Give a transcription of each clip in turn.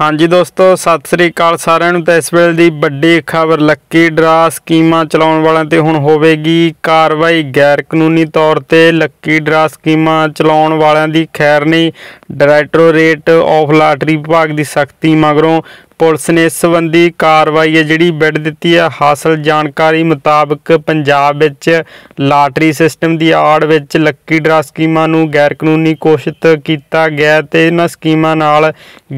ਹਾਂਜੀ ਦੋਸਤੋ ਸਤਿ ਸ੍ਰੀ ਅਕਾਲ ਸਾਰਿਆਂ ਨੂੰ ਤਾਂ ਇਸ ਵੇਲੇ ਦੀ ਵੱਡੀ ਖਬਰ ਲੱਕੀ ਡਰਾ ਸਕੀਮਾਂ ਚਲਾਉਣ ਵਾਲਿਆਂ ਤੇ ਹੁਣ ਹੋਵੇਗੀ ਕਾਰਵਾਈ ਗੈਰ ਕਾਨੂੰਨੀ ਤੌਰ ਤੇ ਲੱਕੀ ਡਰਾ ਸਕੀਮਾਂ ਚਲਾਉਣ ਵਾਲਿਆਂ ਦੀ ਖੈਰ ਨਹੀਂ ਡਾਇਰੈਕਟੋਰੇਟ ਆਫ ਲਾਟਰੀ ਵਿਭਾਗ ਦੀ ਸਖਤੀ ਮਗਰੋਂ ਪੁਲਿਸ ਨੇ ਇਸ ਸੰਬੰਧੀ ਕਾਰਵਾਈ ਹੈ ਜਿਹੜੀ ਵਿੱਢ ਦਿੱਤੀ ਹੈ ਹਾਸਲ ਜਾਣਕਾਰੀ ਮੁਤਾਬਕ ਪੰਜਾਬ ਵਿੱਚ ਲਾਟਰੀ ਸਿਸਟਮ ਦੀ ਆੜ ਵਿੱਚ ਲੱਕੀ ਡਰਾ ਸਕੀਮਾਂ ਨੂੰ ਗੈਰ ਕਾਨੂੰਨੀ ਕੋਸ਼ਿਤ ਕੀਤਾ ਗਿਆ ਤੇ ਇਹਨਾਂ ਸਕੀਮਾਂ ਨਾਲ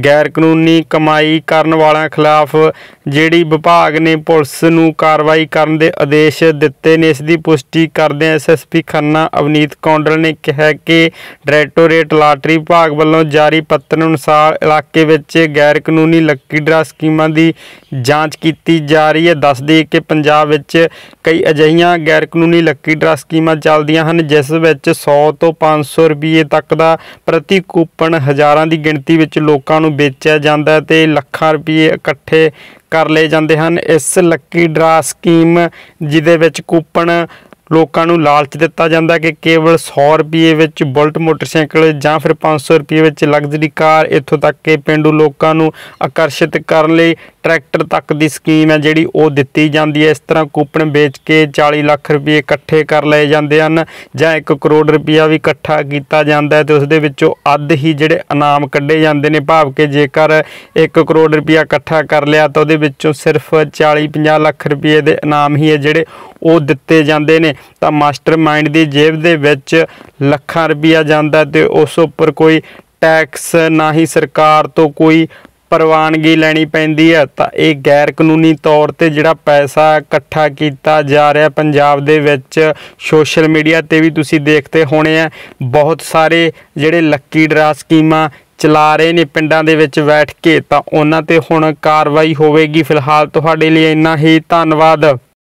ਗੈਰ ਕਾਨੂੰਨੀ ਕਮਾਈ ਕਰਨ ਵਾਲਿਆਂ ਖਿਲਾਫ ਜਿਹੜੀ ਵਿਭਾਗ ਨੇ ਪੁਲਿਸ ਨੂੰ ਕਾਰਵਾਈ ਕਰਨ ਦੇ ਆਦੇਸ਼ ਦਿੱਤੇ ਨੇ ਇਸ ਦੀ ਪੁਸ਼ਟੀ ਕਰਦੇ ਐਸਐਸਪੀ ਖੰਨਾ ਅਵਨੀਤ ਕੌਂਡਲ ਨੇ ਕਿਹਾ ਕਿ ਡਾਇਰੈਕਟੋਰੇਟ ਲਾਟਰੀ ਵਿਭਾਗ ਵੱਲੋਂ ਜਾਰੀ ਪੱਤਰ ਅਨੁਸਾਰ ਇਲਾਕੇ ਵਿੱਚ ਗੈਰ ਕਾਨੂੰਨੀ ਲੱਕੀ ਮੁਦਰਾ ਸਕੀਮਾਂ ਦੀ ਜਾਂਚ ਕੀਤੀ ਜਾ ਰਹੀ ਹੈ ਦੱਸਦੇ ਕਿ ਪੰਜਾਬ ਵਿੱਚ ਕਈ ਅਜਿਹੀਆਂ ਗੈਰ ਕਾਨੂੰਨੀ ਲੱਕੀ ਡਰਾ ਸਕੀਮਾਂ ਚੱਲਦੀਆਂ ਹਨ ਜਿਸ ਵਿੱਚ 100 ਤੋਂ 500 ਰੁਪਏ ਤੱਕ ਦਾ ਪ੍ਰਤੀ ਕੂਪਨ ਹਜ਼ਾਰਾਂ ਦੀ ਗਿਣਤੀ ਵਿੱਚ ਲੋਕਾਂ ਨੂੰ ਵੇਚਿਆ ਜਾਂਦਾ ਹੈ ਤੇ ਲੱਖਾਂ ਰੁਪਏ ਇਕੱਠੇ ਕਰ ਲਏ ਜਾਂਦੇ ਹਨ ਇਸ ਲੱਕੀ ਡਰਾ ਸਕੀਮ ਜਿਦੇ ਵਿੱਚ ਕੂਪਨ ਲੋਕਾਂ ਨੂੰ ਲਾਲਚ ਦਿੱਤਾ ਜਾਂਦਾ ਕਿ ਕੇਵਲ 100 ਰੁਪਏ ਵਿੱਚ ਬੁਲਟ ਮੋਟਰਸਾਈਕਲ ਜਾਂ ਫਿਰ 500 ਰੁਪਏ ਵਿੱਚ ਲਗਜ਼ਰੀ ਕਾਰ ਇੱਥੋਂ ਤੱਕ ਕਿ ਪਿੰਡੂ ਲੋਕਾਂ ਨੂੰ ਆਕਰਸ਼ਿਤ ਕਰਨ ਲਈ ਟਰੈਕਟਰ ਤੱਕ ਦੀ ਸਕੀਮ ਹੈ ਜਿਹੜੀ ਉਹ ਦਿੱਤੀ ਜਾਂਦੀ ਹੈ ਇਸ ਤਰ੍ਹਾਂ ਕੂਪਨ ਵੇਚ ਕੇ 40 ਲੱਖ ਰੁਪਏ ਇਕੱਠੇ ਕਰ ਲਏ ਜਾਂਦੇ ਹਨ ਜਾਂ 1 ਕਰੋੜ ਰੁਪਇਆ ਵੀ ਇਕੱਠਾ ਕੀਤਾ ਜਾਂਦਾ ਹੈ ਤੇ ਉਸ ਦੇ ਵਿੱਚੋਂ ਅੱਧ ਹੀ ਜਿਹੜੇ ਇਨਾਮ ਕੱਢੇ ਜਾਂਦੇ ਨੇ ਭਾਵ ਕਿ ਜੇਕਰ 1 ਕਰੋੜ ਰੁਪਇਆ ਇਕੱਠਾ ਕਰ ਲਿਆ ਤਾਂ ਉਹਦੇ ਵਿੱਚੋਂ ਸਿਰਫ 40-50 ਲੱਖ ਰੁਪਏ ਦੇ ਇਨਾਮ ਹੀ ਹੈ ਜਿਹੜੇ ਉਹ ਦਿੱਤੇ ਜਾਂਦੇ ਨੇ ਤਾਂ ਮਾਸਟਰਮਾਈਂਡ ਦੀ ਜੇਬ ਦੇ ਵਿੱਚ ਲੱਖਾਂ ਰੁਪਇਆ ਜਾਂਦਾ ਤੇ ਉਸ ਉੱਪਰ ਕੋਈ ਟੈਕਸ ਨਾ ਹੀ ਸਰਕਾਰ ਤੋਂ ਕੋਈ ਪ੍ਰਵਾਨਗੀ ਲੈਣੀ ਪੈਂਦੀ ਹੈ ਤਾਂ ਇਹ ਗੈਰ ਕਾਨੂੰਨੀ ਤੌਰ ਤੇ ਜਿਹੜਾ ਪੈਸਾ ਇਕੱਠਾ ਕੀਤਾ ਜਾ ਰਿਹਾ ਪੰਜਾਬ ਦੇ ਵਿੱਚ ਸੋਸ਼ਲ ਮੀਡੀਆ ਤੇ ਵੀ ਤੁਸੀਂ ਦੇਖਦੇ ਹੋਣੇ ਆ ਬਹੁਤ ਸਾਰੇ ਜਿਹੜੇ ਲੱਕੀ ਡਰਾ ਸਕੀਮਾਂ ਚਲਾ ਰਹੇ ਨੇ ਪਿੰਡਾਂ ਦੇ ਵਿੱਚ ਬੈਠ ਕੇ ਤਾਂ ਉਹਨਾਂ ਤੇ ਹੁਣ ਕਾਰਵਾਈ ਹੋਵੇਗੀ ਫਿਲਹਾਲ ਤੁਹਾਡੇ ਲਈ ਇੰਨਾ ਹੀ ਧੰਨਵਾਦ